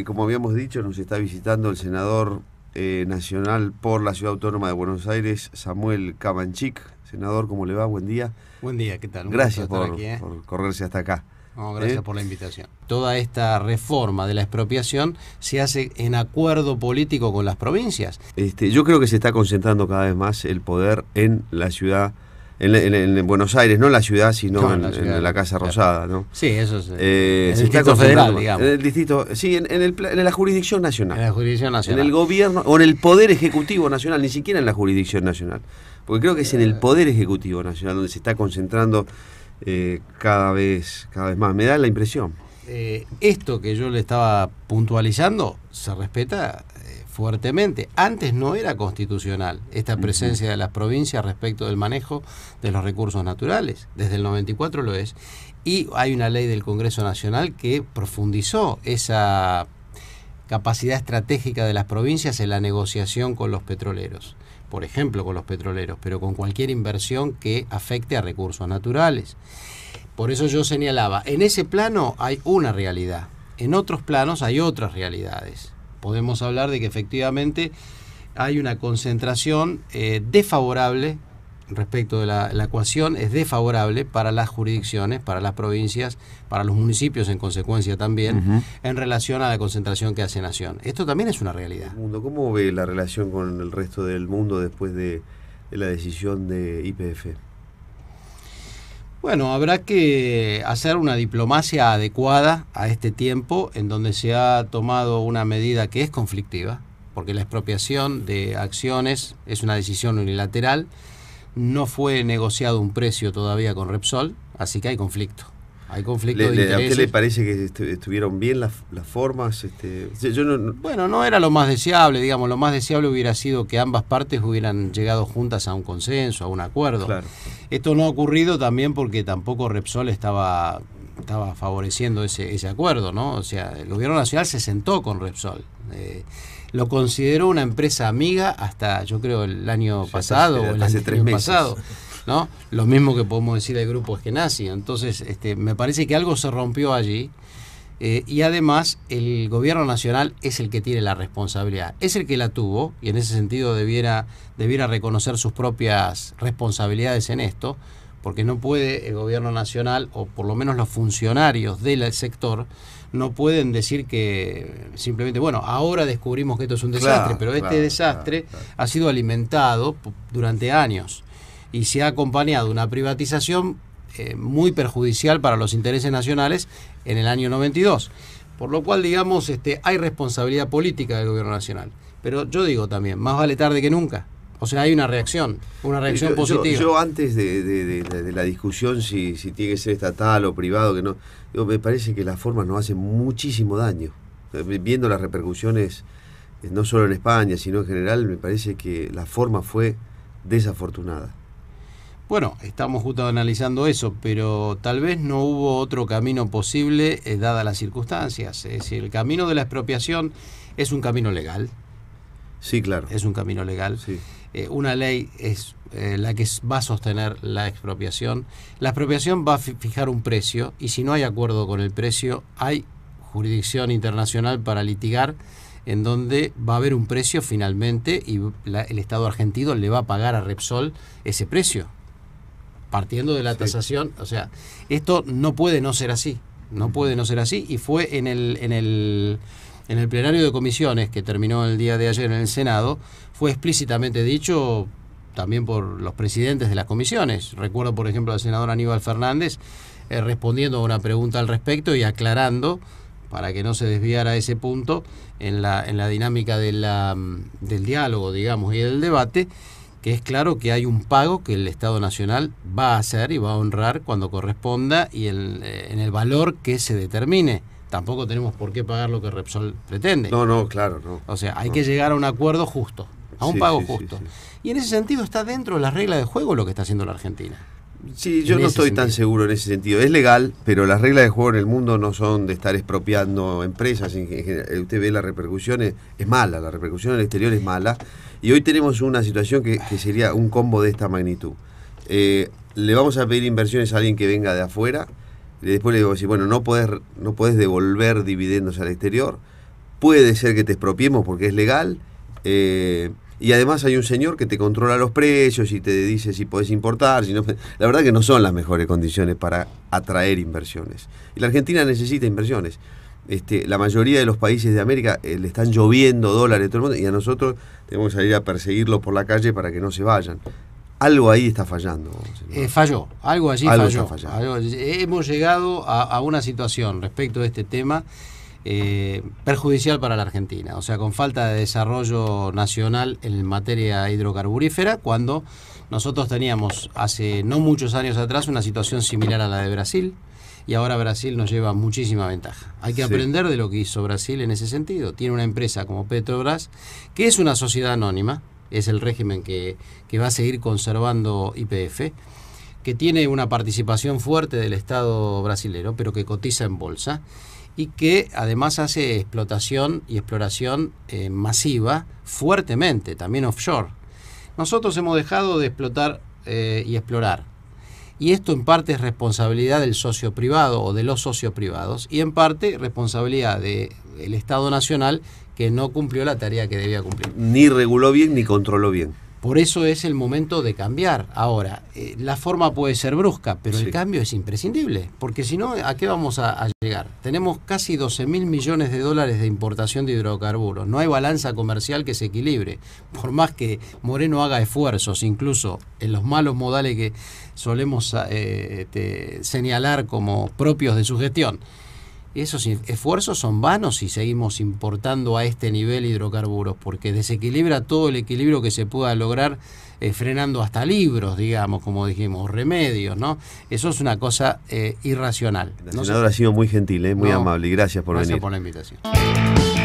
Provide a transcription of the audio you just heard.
Eh, como habíamos dicho, nos está visitando el senador eh, nacional por la Ciudad Autónoma de Buenos Aires, Samuel Cabanchic. Senador, ¿cómo le va? Buen día. Buen día, ¿qué tal? gracias ¿eh? por, correrse hasta acá. gracias por la invitación. Toda esta reforma de la expropiación se hace en acuerdo político con las provincias. Este, yo creo que se está concentrando cada vez más el poder en la ciudad en, Buenos Aires, no en la ciudad, sino en, la Casa Rosada, ¿no? Sí, eso es. En el Distrito Federal, digamos. sí, en, la jurisdicción nacional. En la jurisdicción nacional. En el gobierno, o en el Poder Ejecutivo Nacional, ni siquiera en la jurisdicción nacional. Porque creo que es en el eh. Poder Ejecutivo Nacional donde se está concentrando eh, cada, vez, cada vez más. Me da la impresión. Eh, esto que yo le estaba puntualizando se respeta fuertemente. Antes no era constitucional esta presencia de las provincias respecto del manejo de los recursos naturales. Desde el 94 lo es. Y hay una ley del Congreso Nacional que profundizó esa capacidad estratégica de las provincias en la negociación con los petroleros, por ejemplo con los petroleros, pero con cualquier inversión que afecte a recursos naturales. Por eso yo señalaba, en ese plano hay una realidad, en otros planos hay otras realidades podemos hablar de que efectivamente hay una concentración eh, desfavorable respecto de la, ecuación, es desfavorable para las jurisdicciones, para las provincias, para los municipios en consecuencia también, en relación a la concentración que hace Nación. Esto también es una realidad. ¿Cómo ve la relación con el resto del mundo después de, de la decisión de IPF? Bueno, habrá que hacer una diplomacia adecuada a este tiempo en donde se ha tomado una medida que es conflictiva, porque la expropiación de acciones es una decisión unilateral, no fue negociado un precio todavía con Repsol, así que hay conflicto. Hay conflicto ¿A usted le parece que estuvieron bien las, formas? Este, bueno, no era lo más deseable, digamos. Lo más deseable hubiera sido que ambas partes hubieran llegado juntas a un consenso, a un acuerdo. Esto no ha ocurrido también porque tampoco Repsol estaba, estaba favoreciendo ese, ese acuerdo, ¿no? O sea, el gobierno nacional se sentó con Repsol. Eh, lo consideró una empresa amiga hasta, yo creo, el año pasado. o hace tres meses. pasado. Lo mismo que podemos decir del grupo es que nació Entonces, este, me parece que algo se rompió allí. Eh, y además, el gobierno nacional es el que tiene la responsabilidad. Es el que la tuvo, y en ese sentido debiera, debiera reconocer sus propias responsabilidades en esto, porque no puede el gobierno nacional, o por lo menos los funcionarios del sector, no pueden decir que simplemente, bueno, ahora descubrimos que esto es un desastre, pero este desastre ha sido alimentado durante años y se ha acompañado una privatización eh, muy perjudicial para los intereses nacionales en el año 92. Por lo cual, digamos, este, hay responsabilidad política del gobierno nacional. Pero yo digo también, más vale tarde que nunca. O sea, hay una reacción, una eh, reacción positiva. Yo, antes de, la discusión si, tiene que ser estatal o privado, que no, me parece que la forma nos hace muchísimo daño. Viendo las repercusiones, eh, no solo en España, sino en general, me parece que la forma fue desafortunada. Bueno, estamos justo analizando eso, pero tal vez no hubo otro camino posible eh, dadas las circunstancias. Es decir, el camino de la expropiación es un camino legal. Sí, claro. Es un camino legal. Eh, una ley es eh, la que va a sostener la expropiación. La expropiación va a fijar un precio y si no hay acuerdo con el precio, hay jurisdicción internacional para litigar en donde va a haber un precio finalmente y el Estado argentino le va a pagar a Repsol ese precio partiendo de la tasación, o sea, esto no puede no ser así, no puede no ser así, y fue en el, en el, en el plenario de comisiones que terminó el día de ayer en el Senado, fue explícitamente dicho también por los presidentes de las comisiones. Recuerdo, por ejemplo, al senador Aníbal Fernández eh, respondiendo a una pregunta al respecto y aclarando para que no se desviara ese punto en la, en la dinámica mm, del diálogo, digamos, y del debate, que es claro que hay un pago que el Estado Nacional va a hacer y va a honrar cuando corresponda y en eh, el valor que se determine. Tampoco tenemos por qué pagar lo que Repsol pretende. No, no, claro, no. O sea, hay que llegar a un acuerdo justo, a un pago justo. y en ese sentido está dentro de las reglas de juego lo que está haciendo la Argentina. Sí, yo no estoy tan seguro en ese sentido. Es legal, pero las reglas de juego en el mundo no son de estar expropiando empresas. Usted ve las repercusiones, es mala, la repercusión en el exterior es mala. Y hoy tenemos una situación que, sería un combo de esta magnitud. Eh, le vamos a pedir inversiones a alguien que venga de afuera, y después le digo, decir, bueno, no puedes no devolver dividendos al exterior, puede ser que te expropiemos porque es legal. Eh, y además hay un señor que te controla los precios y te dice si podés importar, si La verdad que no son las mejores condiciones para atraer inversiones. Y la Argentina necesita inversiones. Este, la mayoría de los países de América eh, le están lloviendo dólares todo el mundo y a nosotros tenemos que salir a perseguirlos por la calle para que no se vayan. Algo ahí está fallando. Eh, falló, algo allí falló. Está fallando. hemos llegado a, a una situación respecto de este tema eh, perjudicial para la Argentina, o sea, con falta de desarrollo nacional en materia hidrocarburífera, cuando nosotros teníamos hace no muchos años atrás una situación similar a la de Brasil y ahora Brasil nos lleva muchísima ventaja. Hay que aprender de lo que hizo Brasil en ese sentido. Tiene una empresa como Petrobras, que es una sociedad anónima, es el régimen que, va a seguir conservando IPF, que tiene una participación fuerte del Estado brasilero, pero que cotiza en bolsa y que además hace explotación y exploración eh, masiva fuertemente, también offshore. Nosotros hemos dejado de explotar eh, y explorar. Y esto en parte es responsabilidad del socio privado o de los socios privados y en parte responsabilidad del Estado Nacional que no cumplió la tarea que debía cumplir. Ni reguló bien ni controló bien. Por eso es el momento de cambiar. Ahora, eh, la forma puede ser brusca, pero el cambio es imprescindible, porque si no, ¿a qué vamos a, llegar? Tenemos casi 12 mil millones de dólares de importación de hidrocarburos. No hay balanza comercial que se equilibre. Por más que Moreno haga esfuerzos, incluso en los malos modales que solemos eh, este, señalar como propios de su gestión esos esfuerzos son vanos si seguimos importando a este nivel hidrocarburos, porque desequilibra todo el equilibrio que se pueda lograr eh, frenando hasta libros, digamos, como dijimos, remedios, ¿no? Eso es una cosa eh, irracional. El senador ha sido muy gentil, eh, muy amable, y gracias por venir. Gracias por la invitación.